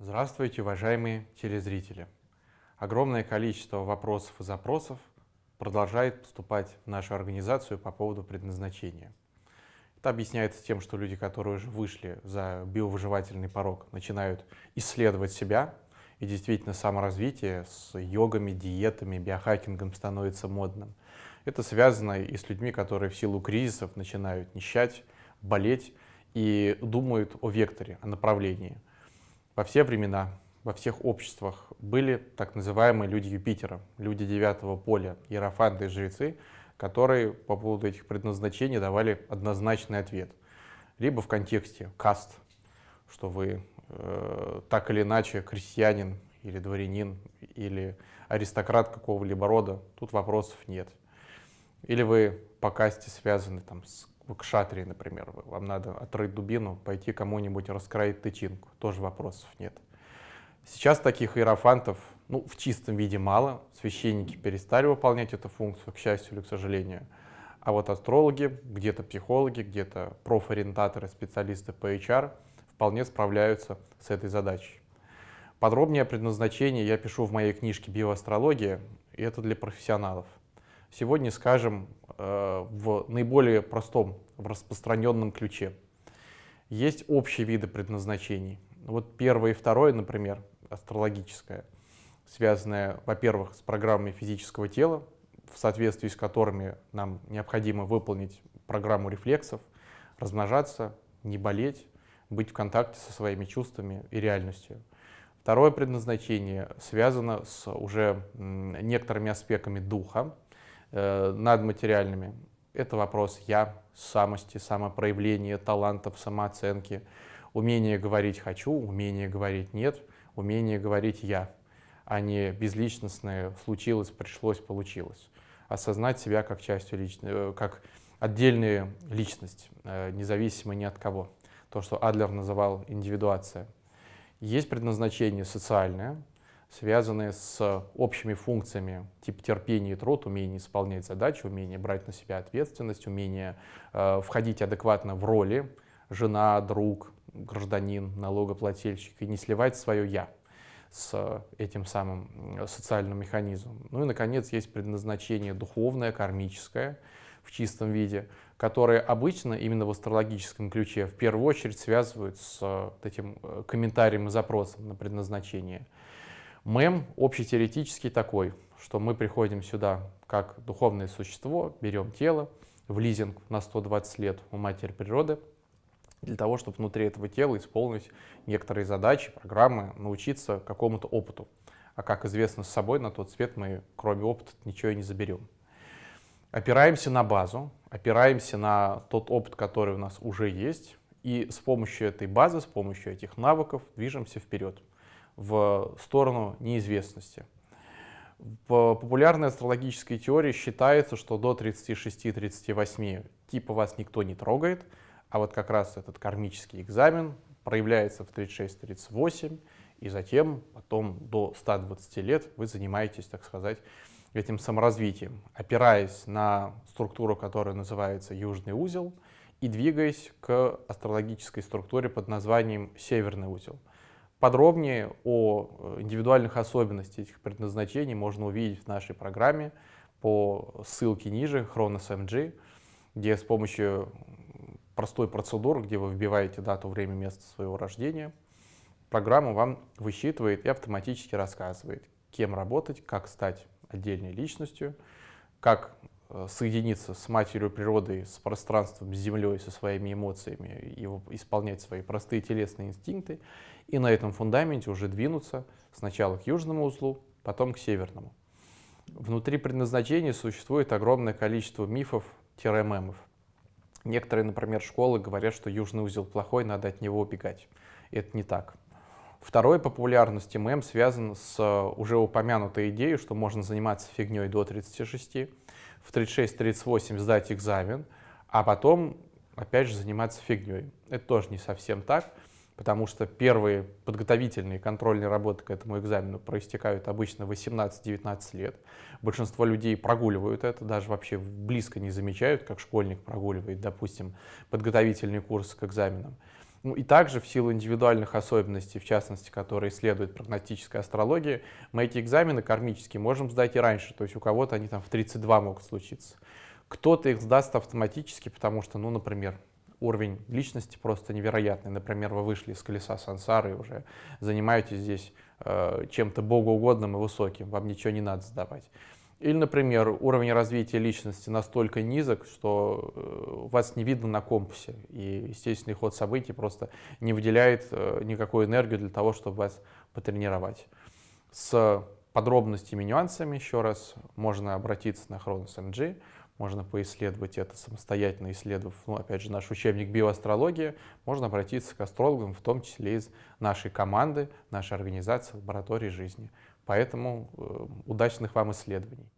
Здравствуйте, уважаемые телезрители! Огромное количество вопросов и запросов продолжает поступать в нашу организацию по поводу предназначения. Это объясняется тем, что люди, которые уже вышли за биовыживательный порог, начинают исследовать себя, и действительно саморазвитие с йогами, диетами, биохакингом становится модным. Это связано и с людьми, которые в силу кризисов начинают нищать, болеть и думают о векторе, о направлении – во все времена, во всех обществах были так называемые люди Юпитера, люди девятого поля, иерофанты и жрецы, которые по поводу этих предназначений давали однозначный ответ. Либо в контексте каст, что вы э, так или иначе крестьянин или дворянин или аристократ какого-либо рода, тут вопросов нет. Или вы по касте связаны там, с в шатре, например, вам надо отрыть дубину, пойти кому-нибудь раскроить тычинку, тоже вопросов нет. Сейчас таких иерофантов ну, в чистом виде мало, священники перестали выполнять эту функцию, к счастью или к сожалению. А вот астрологи, где-то психологи, где-то профориентаторы, специалисты по HR вполне справляются с этой задачей. Подробнее о предназначении я пишу в моей книжке «Биоастрология», и это для профессионалов. Сегодня скажем э, в наиболее простом, в распространенном ключе. Есть общие виды предназначений. Вот первое и второе, например, астрологическое, связанное, во-первых, с программой физического тела, в соответствии с которыми нам необходимо выполнить программу рефлексов, размножаться, не болеть, быть в контакте со своими чувствами и реальностью. Второе предназначение связано с уже некоторыми аспектами духа, Э, над материальными. Это вопрос я, самости, самопроявления, талантов, самооценки, умение говорить «хочу», умение говорить «нет», умение говорить «я», а не безличностное «случилось», «пришлось», «получилось». Осознать себя как частью личности, э, как отдельную личность, э, независимо ни от кого. То, что Адлер называл индивидуация. Есть предназначение социальное — связанные с общими функциями, типа терпение и труд, умение исполнять задачи, умение брать на себя ответственность, умение э, входить адекватно в роли жена, друг, гражданин, налогоплательщик и не сливать свое «я» с этим самым э, социальным механизмом. Ну и, наконец, есть предназначение духовное, кармическое в чистом виде, которое обычно именно в астрологическом ключе в первую очередь связывают с э, этим э, комментарием и запросом на предназначение. Мем общетеоретический такой, что мы приходим сюда как духовное существо, берем тело в лизинг на 120 лет у матери природы, для того, чтобы внутри этого тела исполнить некоторые задачи, программы, научиться какому-то опыту. А как известно с собой, на тот свет мы, кроме опыта, ничего и не заберем. Опираемся на базу, опираемся на тот опыт, который у нас уже есть, и с помощью этой базы, с помощью этих навыков движемся вперед в сторону неизвестности. В популярной астрологической теории считается, что до 36-38 типа вас никто не трогает, а вот как раз этот кармический экзамен проявляется в 36-38, и затем потом до 120 лет вы занимаетесь, так сказать, этим саморазвитием, опираясь на структуру, которая называется южный узел, и двигаясь к астрологической структуре под названием северный узел — Подробнее о э, индивидуальных особенностях этих предназначений можно увидеть в нашей программе по ссылке ниже Хронос MG, где с помощью простой процедуры, где вы вбиваете дату, время, место своего рождения, программа вам высчитывает и автоматически рассказывает, кем работать, как стать отдельной личностью, как Э, соединиться с матерью природой, с пространством, с землей, со своими эмоциями и исполнять свои простые телесные инстинкты, и на этом фундаменте уже двинуться сначала к южному узлу, потом к северному. Внутри предназначения существует огромное количество мифов-мемов. Некоторые, например, школы говорят, что южный узел плохой, надо от него убегать. Это не так. Второй популярности ММ связан с э, уже упомянутой идеей, что можно заниматься фигней до 36, в 36-38 сдать экзамен, а потом опять же заниматься фигней. Это тоже не совсем так, потому что первые подготовительные контрольные работы к этому экзамену проистекают обычно 18-19 лет. Большинство людей прогуливают это, даже вообще близко не замечают, как школьник прогуливает, допустим, подготовительный курс к экзаменам. Ну и также в силу индивидуальных особенностей, в частности, которые исследует прогностической астрология, мы эти экзамены кармические можем сдать и раньше, то есть у кого-то они там в 32 могут случиться. Кто-то их сдаст автоматически, потому что, ну, например, уровень личности просто невероятный. Например, вы вышли из колеса сансары и уже занимаетесь здесь э, чем-то богоугодным и высоким, вам ничего не надо сдавать. Или, например, уровень развития личности настолько низок, что э, вас не видно на компасе, и естественный ход событий просто не выделяет э, никакую энергию для того, чтобы вас потренировать. С подробностями нюансами еще раз можно обратиться на Хронос МГ, можно поисследовать это самостоятельно, исследовав, ну, опять же, наш учебник биоастрологии, можно обратиться к астрологам, в том числе из нашей команды, нашей организации лаборатории жизни. Поэтому э, удачных вам исследований.